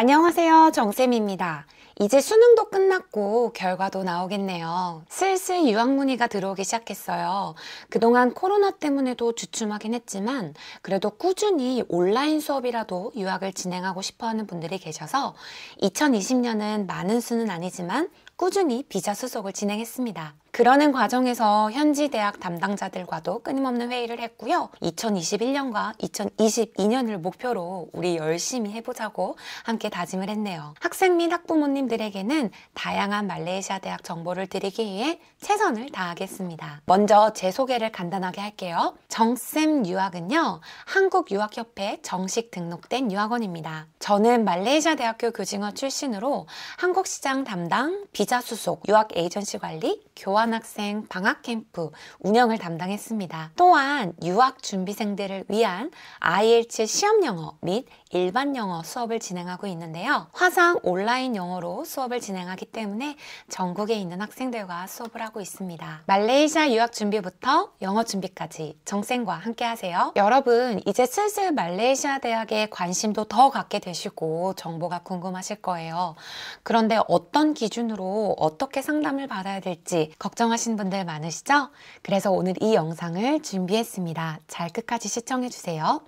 안녕하세요. 정쌤입니다. 이제 수능도 끝났고 결과도 나오겠네요. 슬슬 유학 문의가 들어오기 시작했어요. 그동안 코로나 때문에도 주춤하긴 했지만 그래도 꾸준히 온라인 수업이라도 유학을 진행하고 싶어 하는 분들이 계셔서 2020년은 많은 수는 아니지만 꾸준히 비자 수속을 진행했습니다. 그러는 과정에서 현지 대학 담당자들과도 끊임없는 회의를 했고요. 2021년과 2022년을 목표로 우리 열심히 해보자고 함께 다짐을 했네요. 학생 및 학부모님들에게는 다양한 말레이시아 대학 정보를 드리기 위해 최선을 다하겠습니다. 먼저 제 소개를 간단하게 할게요. 정쌤 유학은요. 한국유학협회 정식 등록된 유학원입니다. 저는 말레이시아 대학교 교직원 출신으로 한국 시장 담당, 비자 수속, 유학 에이전시 관리, 교환 교환학생 방학 캠프 운영을 담당했습니다. 또한 유학 준비생들을 위한 IELTS 시험 영어 및 일반 영어 수업을 진행하고 있는데요. 화상 온라인 영어로 수업을 진행하기 때문에 전국에 있는 학생들과 수업을 하고 있습니다. 말레이시아 유학 준비부터 영어 준비까지 정쌤과 함께 하세요. 여러분 이제 슬슬 말레이시아 대학에 관심도 더 갖게 되시고 정보가 궁금하실 거예요. 그런데 어떤 기준으로 어떻게 상담을 받아야 될지 걱정하신 분들 많으시죠? 그래서 오늘 이 영상을 준비했습니다. 잘 끝까지 시청해주세요.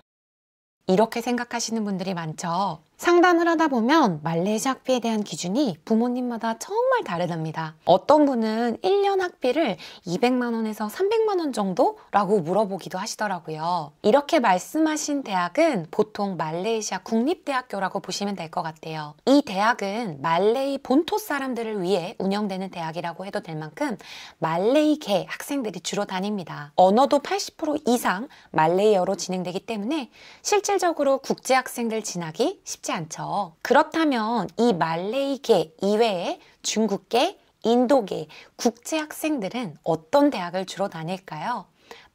이렇게 생각하시는 분들이 많죠. 상담을 하다 보면 말레이시 아 학비에 대한 기준이 부모님마다 정말 다르답니다. 어떤 분은 1년 학비를 200만원에서 300만원 정도라고 물어보기도 하시더라고요. 이렇게 말씀하신 대학은 보통 말레이시아 국립대학교라고 보시면 될 것 같아요. 이 대학은 말레이 본토 사람들을 위해 운영되는 대학이라고 해도 될 만큼 말레이계 학생들이 주로 다닙니다. 언어도 80% 이상 말레이어로 진행되기 때문에 실질적으로 국제 학생들 진학이 쉽지 않죠. 그렇다면 이 말레이계 이외에 중국계, 인도계, 국제 학생들은 어떤 대학을 주로 다닐까요?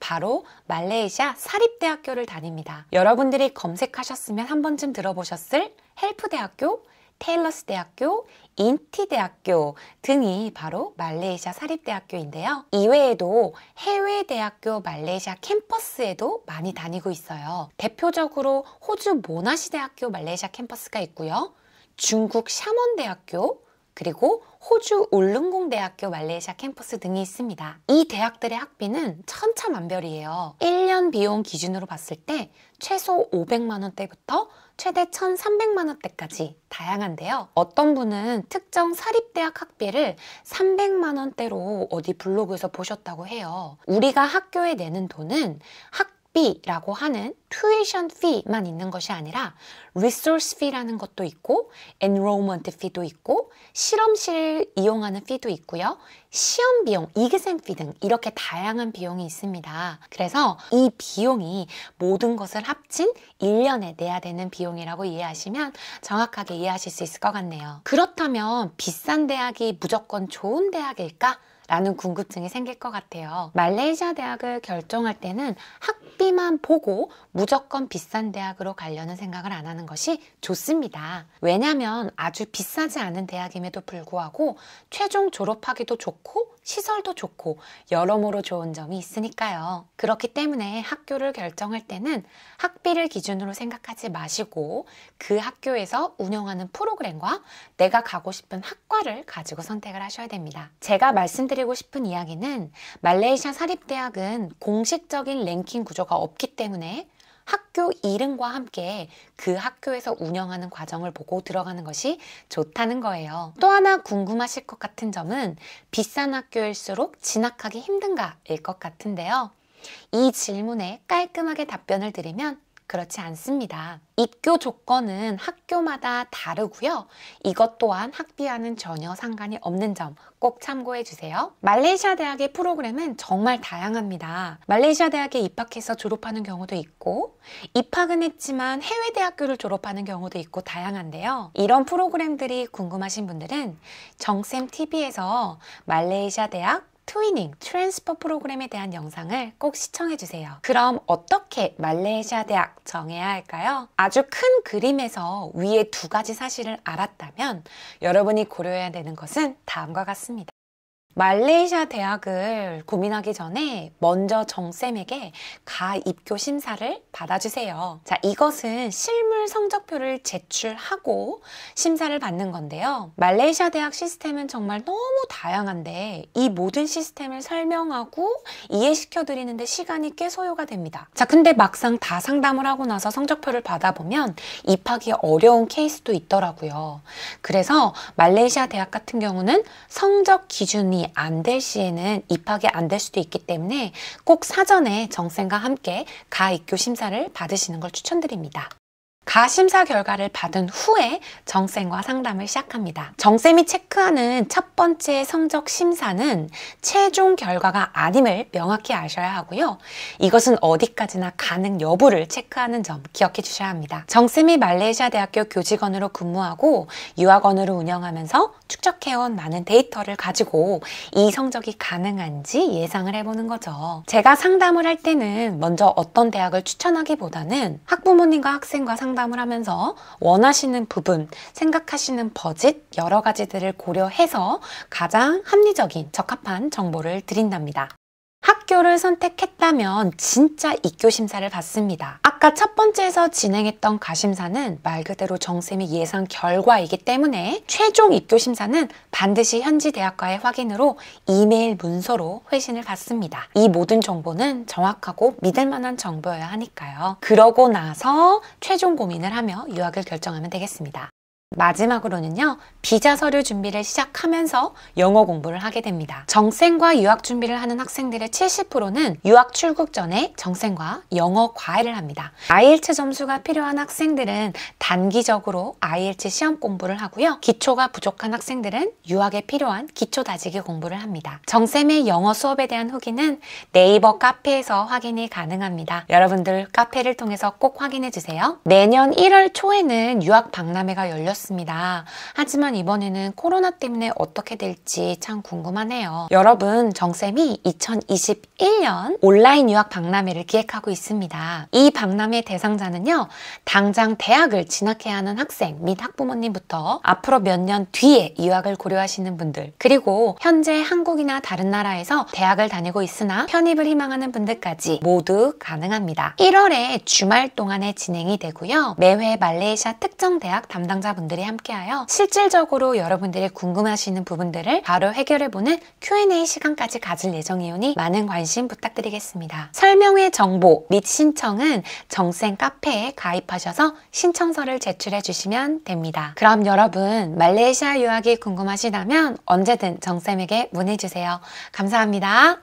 바로 말레이시아 사립대학교를 다닙니다. 여러분들이 검색하셨으면 한 번쯤 들어보셨을 헬프대학교, 테일러스 대학교, 인티 대학교 등이 바로 말레이시아 사립대학교인데요. 이외에도 해외 대학교 말레이시아 캠퍼스에도 많이 다니고 있어요. 대표적으로 호주 모나시 대학교 말레이시아 캠퍼스가 있고요. 중국 샤먼 대학교, 그리고 호주 울릉공대학교 말레이시아 캠퍼스 등이 있습니다. 이 대학들의 학비는 천차만별이에요. 1년 비용 기준으로 봤을 때 최소 500만 원대부터 최대 1,300만 원대까지 다양한데요. 어떤 분은 특정 사립대학 학비를 300만 원대로 어디 블로그에서 보셨다고 해요. 우리가 학교에 내는 돈은 학 fee라고 하는 tuition fee만 있는 것이 아니라 resource fee라는 것도 있고 enrollment fee도 있고 실험실 이용하는 fee도 있고요. 시험 비용, 이교생 fee 등 이렇게 다양한 비용이 있습니다. 그래서 이 비용이 모든 것을 합친 1년에 내야 되는 비용이라고 이해하시면 정확하게 이해하실 수 있을 것 같네요. 그렇다면 비싼 대학이 무조건 좋은 대학일까? 라는 궁금증이 생길 것 같아요. 말레이시아 대학을 결정할 때는 학비만 보고 무조건 비싼 대학으로 가려는 생각을 안 하는 것이 좋습니다. 왜냐하면 아주 비싸지 않은 대학임에도 불구하고 최종 졸업하기도 좋고 시설도 좋고 여러모로 좋은 점이 있으니까요. 그렇기 때문에 학교를 결정할 때는 학비를 기준으로 생각하지 마시고 그 학교에서 운영하는 프로그램과 내가 가고 싶은 학과를 가지고 선택을 하셔야 됩니다. 제가 말씀드리고 싶은 이야기는 말레이시아 사립대학은 공식적인 랭킹 구조가 없기 때문에 학교 이름과 함께 그 학교에서 운영하는 과정을 보고 들어가는 것이 좋다는 거예요. 또 하나 궁금하실 것 같은 점은 비싼 학교일수록 진학하기 힘든가일 것 같은데요. 이 질문에 깔끔하게 답변을 드리면 그렇지 않습니다. 입교 조건은 학교마다 다르고요. 이것 또한 학비와는 전혀 상관이 없는 점 꼭 참고해 주세요. 말레이시아 대학의 프로그램은 정말 다양합니다. 말레이시아 대학에 입학해서 졸업하는 경우도 있고 입학은 했지만 해외 대학교를 졸업하는 경우도 있고 다양한데요. 이런 프로그램들이 궁금하신 분들은 정쌤TV에서 말레이시아 대학 트위닝, 트랜스퍼 프로그램에 대한 영상을 꼭 시청해주세요. 그럼 어떻게 말레이시아 대학 정해야 할까요? 아주 큰 그림에서 위에 두 가지 사실을 알았다면 여러분이 고려해야 되는 것은 다음과 같습니다. 말레이시아 대학을 고민하기 전에 먼저 정쌤에게 가 입교 심사를 받아주세요. 자, 이것은 실물 성적표를 제출하고 심사를 받는 건데요. 말레이시아 대학 시스템은 정말 너무 다양한데 이 모든 시스템을 설명하고 이해시켜드리는데 시간이 꽤 소요가 됩니다. 자, 근데 막상 다 상담을 하고 나서 성적표를 받아보면 입학이 어려운 케이스도 있더라고요. 그래서 말레이시아 대학 같은 경우는 성적 기준이 안될 시에는 입학이 안 될 수도 있기 때문에 꼭 사전에 정쌤과 함께 가입교 심사를 받으시는 걸 추천드립니다. 가심사 결과를 받은 후에 정쌤과 상담을 시작합니다. 정쌤이 체크하는 첫 번째 성적 심사는 최종 결과가 아님을 명확히 아셔야 하고요. 이것은 어디까지나 가능 여부를 체크하는 점 기억해 주셔야 합니다. 정쌤이 말레이시아 대학교 교직원으로 근무하고 유학원으로 운영하면서 축적해온 많은 데이터를 가지고 이 성적이 가능한지 예상을 해보는 거죠. 제가 상담을 할 때는 먼저 어떤 대학을 추천하기보다는 학부모님과 학생과 상담 상담을 하면서 원하시는 부분, 생각하시는 버짓 여러 가지들을 고려해서 가장 합리적인 적합한 정보를 드린답니다. 학교를 선택했다면 진짜 입교 심사를 받습니다. 아까 첫 번째에서 진행했던 가심사는 말 그대로 정쌤이 예상 결과이기 때문에 최종 입교 심사는 반드시 현지 대학과의 확인으로 이메일 문서로 회신을 받습니다. 이 모든 정보는 정확하고 믿을 만한 정보여야 하니까요. 그러고 나서 최종 고민을 하며 유학을 결정하면 되겠습니다. 마지막으로는요, 비자 서류 준비를 시작하면서 영어 공부를 하게 됩니다. 정생과 유학 준비를 하는 학생들의 70%는 유학 출국 전에 정생과 영어 과외를 합니다. IELTS 점수가 필요한 학생들은 단기적으로 IELTS 시험 공부를 하고요. 기초가 부족한 학생들은 유학에 필요한 기초 다지기 공부를 합니다. 정쌤의 영어 수업에 대한 후기는 네이버 카페에서 확인이 가능합니다. 여러분들 카페를 통해서 꼭 확인해 주세요. 내년 1월 초에는 유학 박람회가 열렸 해드습니다 하지만 이번에는 코로나 때문에 어떻게 될지 참 궁금하네요. 여러분, 정쌤이 2021년 온라인 유학 박람회를 기획하고 있습니다. 이 박람회 대상자는요, 당장 대학을 진학해야 하는 학생 및 학부모님부터 앞으로 몇 년 뒤에 유학을 고려하시는 분들, 그리고 현재 한국이나 다른 나라에서 대학을 다니고 있으나 편입을 희망하는 분들까지 모두 가능합니다. 1월에 주말 동안에 진행이 되고요. 매회 말레이시아 특정 대학 담당자분들 여러분들이 함께하여 실질적으로 여러분들이 궁금하시는 부분들을 바로 해결해보는 Q&A 시간까지 가질 예정이오니 많은 관심 부탁드리겠습니다. 설명회 정보 및 신청은 정생 카페에 가입하셔서 신청서를 제출해 주시면 됩니다. 그럼 여러분 말레이시아 유학이 궁금하시다면 언제든 정쌤에게 문의주세요. 감사합니다.